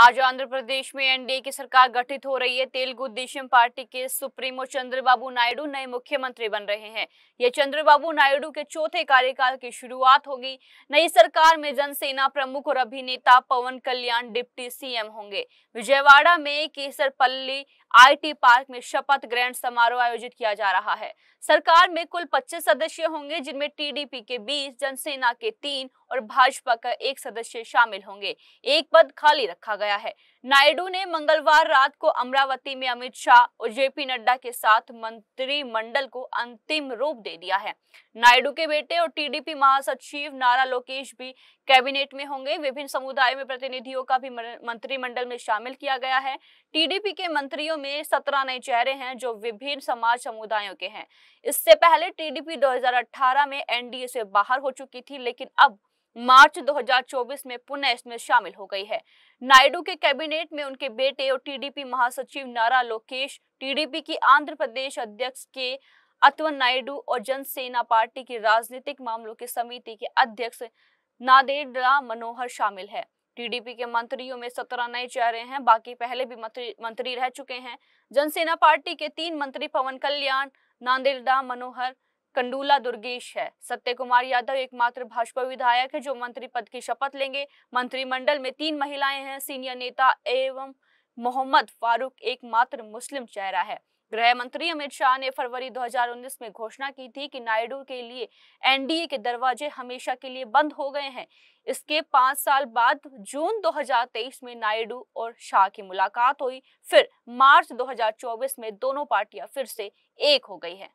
आज आंध्र प्रदेश में एनडीए की सरकार गठित हो रही है तेलुगु देशम पार्टी के सुप्रीमो चंद्रबाबू नायडू नए मुख्यमंत्री बन रहे हैं ये चंद्रबाबू नायडू के चौथे कार्यकाल की शुरुआत होगी नई सरकार में जनसेना प्रमुख और अभिनेता पवन कल्याण डिप्टी सीएम होंगे विजयवाड़ा में केसरपल्ली आईटी पार्क में शपथ ग्रहण समारोह आयोजित किया जा रहा है सरकार में कुल 25 सदस्य होंगे जिनमें टीडीपी के 20, जनसेना के तीन और भाजपा का एक सदस्य शामिल होंगे एक पद खाली रखा गया गया है नायडू ने मंगलवार रात को अमरावती में अमित शाह और जेपी नड्डा के साथ मंत्रिमंडल को अंतिम रूप दे दिया है नायडू के बेटे और टीडीपी महासचिव नारा लोकेश भी कैबिनेट में होंगे विभिन्न समुदायों में प्रतिनिधियों का भी मंत्रिमंडल में शामिल किया गया है टीडीपी के मंत्रियों में सत्रह नए चेहरे हैं जो विभिन्न समाज समुदायों के हैं इससे पहले टीडीपी 2018 में एनडीए से बाहर हो चुकी थी लेकिन अब मार्च 2024 में पुनः इसमें शामिल हो गई है नायडू के कैबिनेट में उनके बेटे और टीडीपी महासचिव नारा लोकेश टीडीपी की आंध्र प्रदेश अध्यक्ष के अतवन नायडू और जनसेना पार्टी की राजनीतिक मामलों की समिति के अध्यक्ष नादेडा मनोहर शामिल है टीडीपी के मंत्रियों में सत्रह नए चेहरे हैं बाकी पहले भी मंत्री मंत्री रह चुके हैं जनसेना पार्टी के तीन मंत्री पवन कल्याण नांदेड़ा मनोहर कंडूला दुर्गेश है सत्य कुमार यादव एकमात्र भाजपा विधायक है जो मंत्री पद की शपथ लेंगे मंत्रिमंडल में तीन महिलाएं हैं सीनियर नेता एवं मोहम्मद फारूक एकमात्र मुस्लिम चेहरा है गृह मंत्री अमित शाह ने फरवरी 2019 में घोषणा की थी कि नायडू के लिए एनडीए के दरवाजे हमेशा के लिए बंद हो गए हैं इसके पांच साल बाद जून 2023 में नायडू और शाह की मुलाकात हुई फिर मार्च 2024 में दोनों पार्टियां फिर से एक हो गई हैं